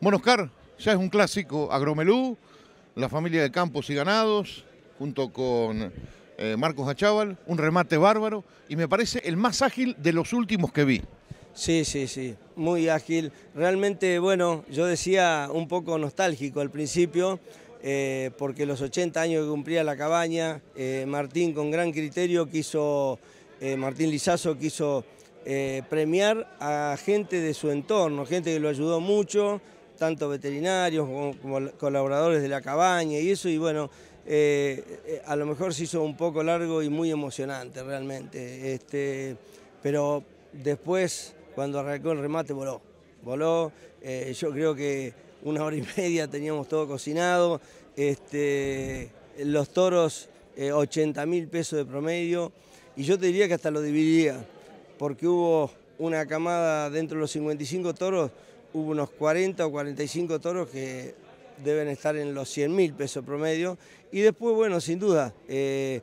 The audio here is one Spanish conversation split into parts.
Bueno, Oscar, ya es un clásico Agromelú, la familia de Campos y Ganados, junto con eh, Marcos Achaval, un remate bárbaro y me parece el más ágil de los últimos que vi. Sí, sí, sí, muy ágil. Realmente, bueno, yo decía un poco nostálgico al principio, eh, porque los 80 años que cumplía la cabaña, eh, Martín con gran criterio quiso, Martín Lizazo quiso premiar a gente de su entorno, gente que lo ayudó mucho, tanto veterinarios como, colaboradores de la cabaña y eso, y bueno, eh, eh, a lo mejor se hizo un poco largo y muy emocionante realmente, este, pero después cuando arrancó el remate voló, voló, eh, yo creo que una hora y media teníamos todo cocinado, este, los toros 80 mil pesos de promedio, y yo te diría que hasta lo dividiría, porque hubo una camada dentro de los 55 toros hubo unos 40 o 45 toros que deben estar en los 100 mil pesos promedio. Y después, bueno, sin duda, eh,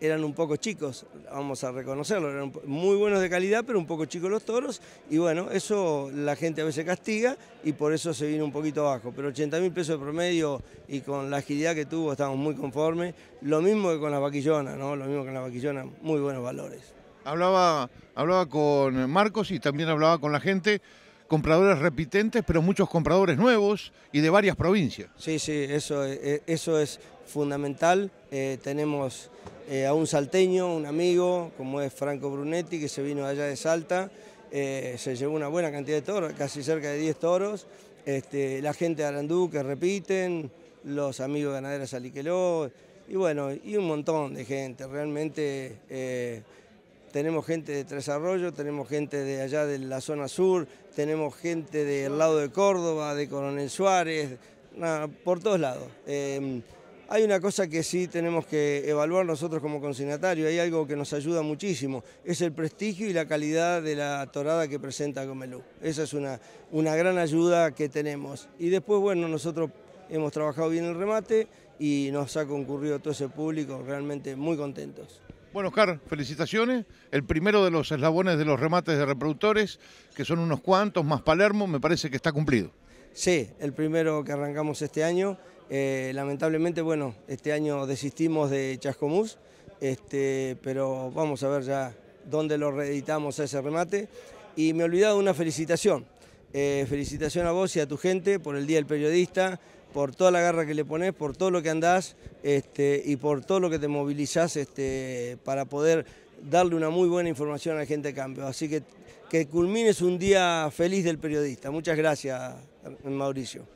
eran un poco chicos, vamos a reconocerlo, eran muy buenos de calidad, pero un poco chicos los toros. Y bueno, eso la gente a veces castiga y por eso se vino un poquito abajo. Pero 80 mil pesos promedio y con la agilidad que tuvo estamos muy conformes. Lo mismo que con las vaquillonas, ¿no? Lo mismo que con las vaquillonas, muy buenos valores. Hablaba, hablaba con Marcos y también hablaba con la gente compradores repitentes, pero muchos compradores nuevos y de varias provincias. Sí, sí, eso, eh, eh, eso es fundamental. Eh, tenemos a un salteño, un amigo, como es Franco Brunetti, que se vino allá de Salta, se llevó una buena cantidad de toros, casi cerca de 10 toros. Este, la gente de Arandú que repiten, los amigos ganaderos Aliqueló, y bueno, y un montón de gente. Realmente tenemos gente de Tres Arroyos, tenemos gente de allá de la zona sur, tenemos gente del lado de Córdoba, de Coronel Suárez, por todos lados. Em, hay una cosa que sí tenemos que evaluar nosotros como consignatario, hay algo que nos ayuda muchísimo, es el prestigio y la calidad de la torada que presenta Gomelú. Esa es una, una gran ayuda que tenemos. Y después, bueno, nosotros hemos trabajado bien el remate y nos ha concurrido todo ese público realmente muy contentos. Bueno, Oscar, felicitaciones. El primero de los eslabones de los remates de reproductores, que son unos cuantos, más Palermo, me parece que está cumplido. Sí, el primero que arrancamos este año. Eh, lamentablemente, bueno, este año desistimos de Chascomús, este, pero vamos a ver ya dónde lo reeditamos a ese remate. Y me he olvidado una felicitación. Eh, felicitación a vos y a tu gente por el Día del Periodista, por toda la garra que le pones, por todo lo que andás este, y por todo lo que te movilizás este, para poder darle una muy buena información a la gente de cambio. Así que que culmines un día feliz del periodista. Muchas gracias, Mauricio.